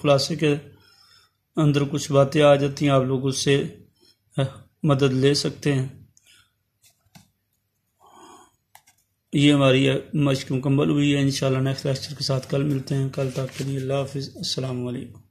खुलासे के अंदर कुछ बातें आ जाती हैं आप लोग उससे मदद ले सकते हैं ये हमारी मश्क मुकम्मल हुई है इन नेक्स्ट लेक्चर के साथ कल मिलते हैं कल तक के लिए अल्लाह हाफिज़ अल्लाम